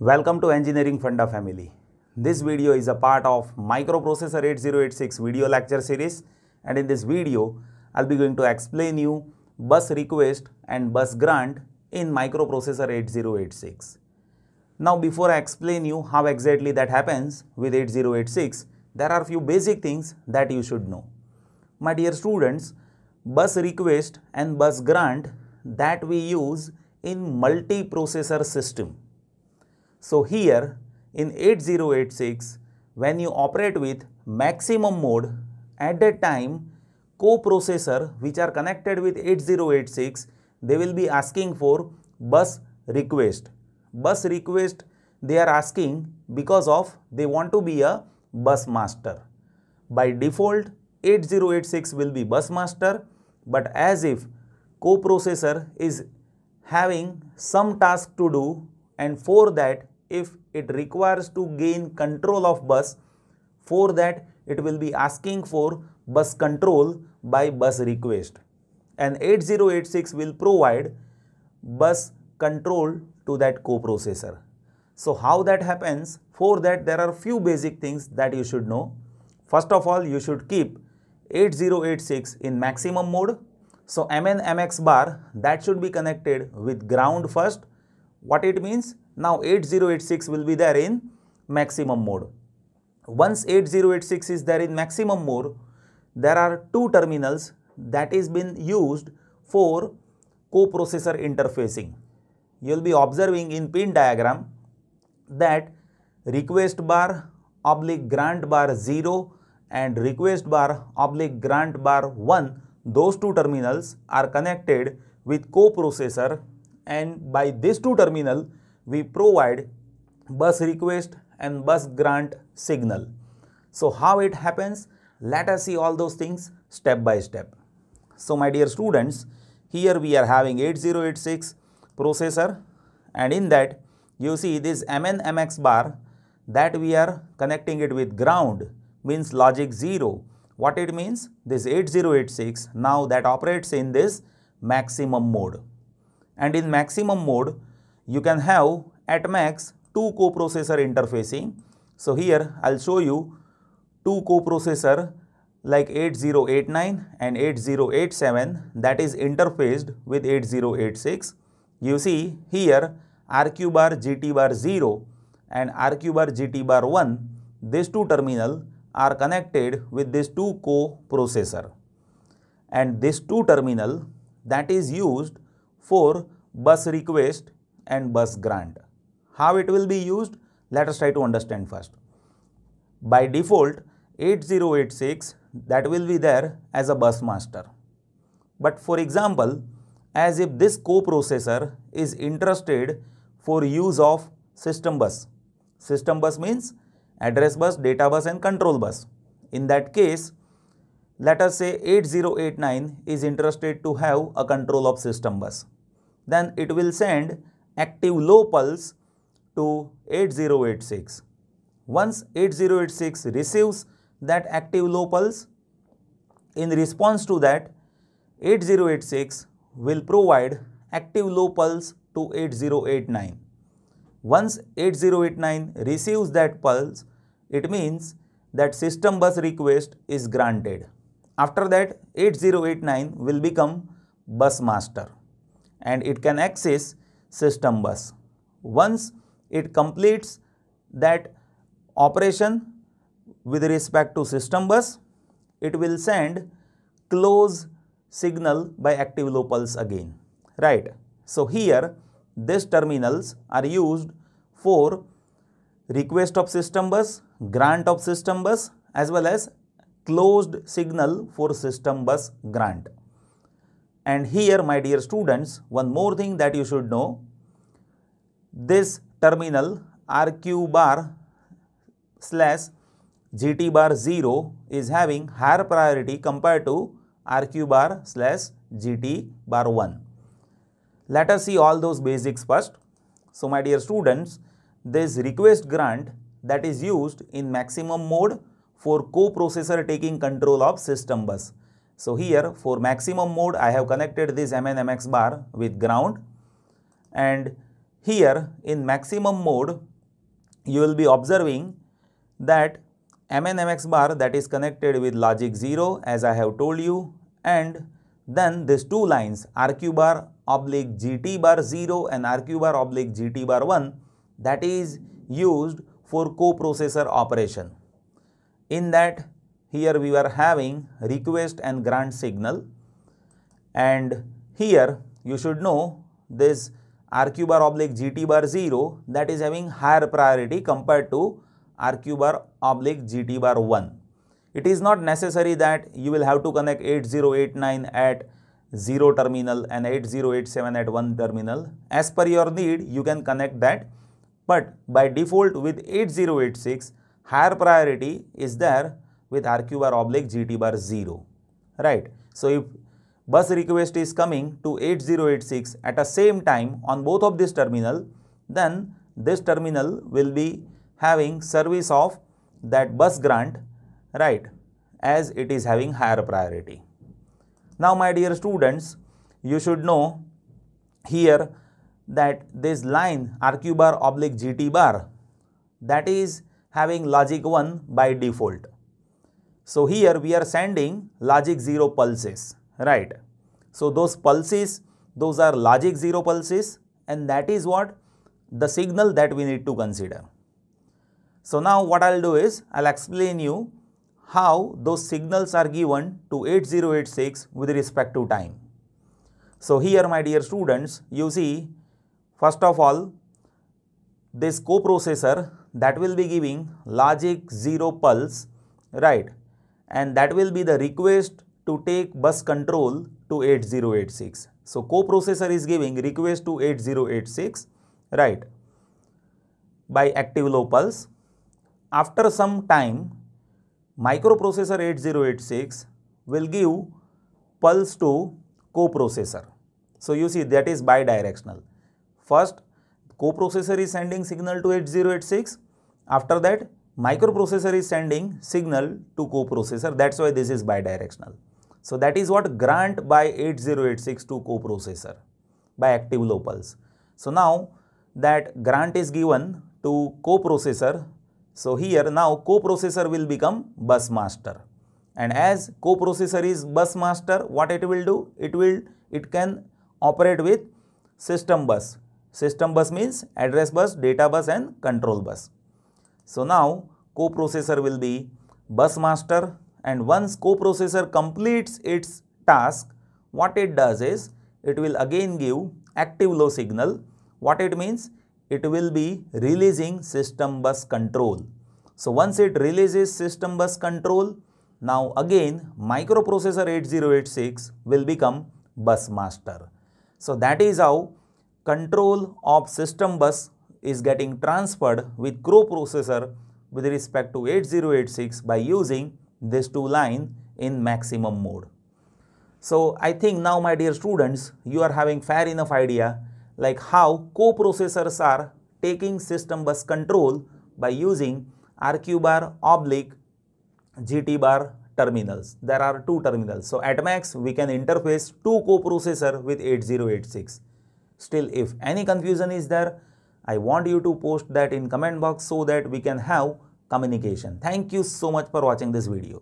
Welcome to Engineering Funda family. This video is a part of Microprocessor 8086 video lecture series and in this video I'll be going to explain you bus request and bus grant in Microprocessor 8086. Now before I explain you how exactly that happens with 8086, there are few basic things that you should know. My dear students, bus request and bus grant that we use in multi-processor system so here in 8086 when you operate with maximum mode at that time coprocessor which are connected with 8086 they will be asking for bus request. Bus request they are asking because of they want to be a bus master. By default 8086 will be bus master but as if coprocessor is having some task to do and for that if it requires to gain control of bus for that it will be asking for bus control by bus request and 8086 will provide bus control to that coprocessor. So how that happens? For that there are few basic things that you should know. First of all you should keep 8086 in maximum mode. So MN MX bar that should be connected with ground first what it means? Now 8086 will be there in maximum mode. Once 8086 is there in maximum mode, there are two terminals that is been used for coprocessor interfacing. You will be observing in pin diagram that request bar oblique grant bar 0 and request bar oblique grant bar 1 those two terminals are connected with coprocessor and by these two terminal we provide bus request and bus grant signal. So how it happens? Let us see all those things step by step. So my dear students, here we are having 8086 processor and in that you see this MNMX MX bar that we are connecting it with ground means logic 0. What it means? This 8086 now that operates in this maximum mode and in maximum mode you can have at max two coprocessor interfacing. So here I'll show you two coprocessor like 8089 and 8087 that is interfaced with 8086. You see here RQ bar GT bar 0 and RQ bar GT bar 1 these two terminal are connected with these two coprocessor and this two terminal that is used 4. Bus request and bus grant. How it will be used? Let us try to understand first. By default, 8086 that will be there as a bus master. But for example, as if this coprocessor is interested for use of system bus. System bus means address bus, data bus and control bus. In that case, let us say 8089 is interested to have a control of system bus then it will send active low pulse to 8086. Once 8086 receives that active low pulse, in response to that 8086 will provide active low pulse to 8089. Once 8089 receives that pulse, it means that system bus request is granted. After that 8089 will become bus master and it can access system bus. Once it completes that operation with respect to system bus, it will send close signal by active low pulse again, right? So here these terminals are used for request of system bus, grant of system bus as well as closed signal for system bus grant. And here my dear students, one more thing that you should know, this terminal RQ bar slash GT bar 0 is having higher priority compared to RQ bar slash GT bar 1. Let us see all those basics first. So my dear students, this request grant that is used in maximum mode for coprocessor taking control of system bus. So here for maximum mode I have connected this MNMX bar with ground and here in maximum mode you will be observing that MNMX bar that is connected with logic 0 as I have told you and then these two lines RQ bar oblique GT bar 0 and RQ bar oblique GT bar 1 that is used for coprocessor operation. In that here we are having request and grant signal and here you should know this RQ bar oblique GT bar 0 that is having higher priority compared to RQ bar oblique GT bar 1. It is not necessary that you will have to connect 8089 at 0 terminal and 8087 at 1 terminal. As per your need, you can connect that. But by default with 8086, higher priority is there with RQ bar oblique GT bar 0, right? So, if bus request is coming to 8086 at the same time on both of this terminal, then this terminal will be having service of that bus grant, right, as it is having higher priority. Now, my dear students, you should know here that this line RQ bar oblique GT bar that is having logic 1 by default. So here we are sending logic 0 pulses, right? So those pulses, those are logic 0 pulses and that is what the signal that we need to consider. So now what I'll do is I'll explain you how those signals are given to 8086 with respect to time. So here my dear students, you see first of all this coprocessor that will be giving logic 0 pulse right and that will be the request to take bus control to 8086. So coprocessor is giving request to 8086, right, by active low pulse. After some time, microprocessor 8086 will give pulse to coprocessor. So you see that is bidirectional. First, coprocessor is sending signal to 8086. After that, microprocessor is sending signal to coprocessor that's why this is bidirectional so that is what grant by 8086 to coprocessor by active low pulse so now that grant is given to coprocessor so here now coprocessor will become bus master and as coprocessor is bus master what it will do it will it can operate with system bus system bus means address bus data bus and control bus so now coprocessor will be bus master and once coprocessor completes its task, what it does is it will again give active low signal. What it means? It will be releasing system bus control. So once it releases system bus control, now again microprocessor 8086 will become bus master. So that is how control of system bus is getting transferred with Crow processor with respect to 8086 by using this two line in maximum mode. So I think now my dear students you are having fair enough idea like how co are taking system bus control by using RQ bar oblique GT bar terminals. There are two terminals. So at max we can interface two co-processor with 8086. Still if any confusion is there I want you to post that in comment box so that we can have communication. Thank you so much for watching this video.